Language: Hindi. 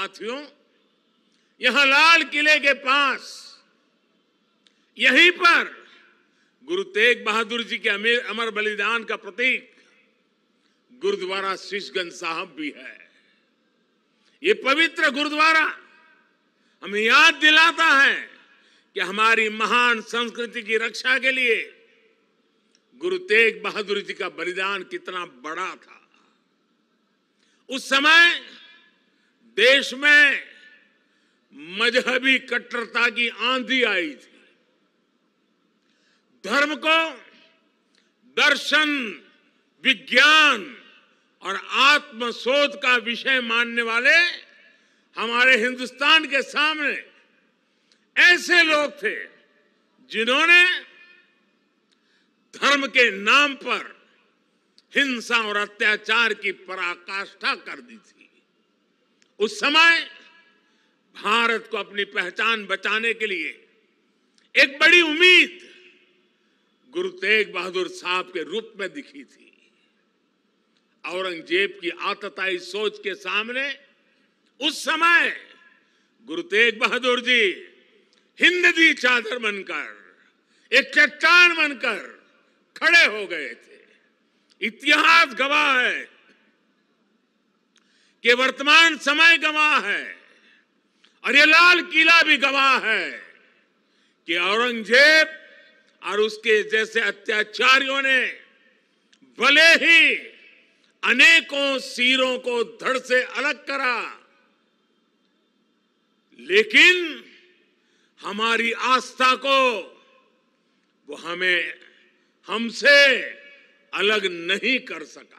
साथियों यहां लाल किले के पास यहीं पर गुरु तेग बहादुर जी के अमीर अमर बलिदान का प्रतीक गुरुद्वारा शीशगंज साहब भी है ये पवित्र गुरुद्वारा हमें याद दिलाता है कि हमारी महान संस्कृति की रक्षा के लिए गुरु तेग बहादुर जी का बलिदान कितना बड़ा था उस समय देश में मजहबी कट्टरता की आंधी आई थी धर्म को दर्शन विज्ञान और आत्मशोध का विषय मानने वाले हमारे हिंदुस्तान के सामने ऐसे लोग थे जिन्होंने धर्म के नाम पर हिंसा और अत्याचार की पराकाष्ठा कर दी थी उस समय भारत को अपनी पहचान बचाने के लिए एक बड़ी उम्मीद गुरु तेग बहादुर साहब के रूप में दिखी थी औरंगजेब की आतताई सोच के सामने उस समय गुरु तेग बहादुर जी हिंदी चादर बनकर एक चट्टान बनकर खड़े हो गए थे इतिहास गवाह है कि वर्तमान समय गवाह है और ये लाल किला भी गवाह है कि औरंगजेब और उसके जैसे अत्याचारियों ने भले ही अनेकों सिरों को धड़ से अलग करा लेकिन हमारी आस्था को वो हमें हमसे अलग नहीं कर सका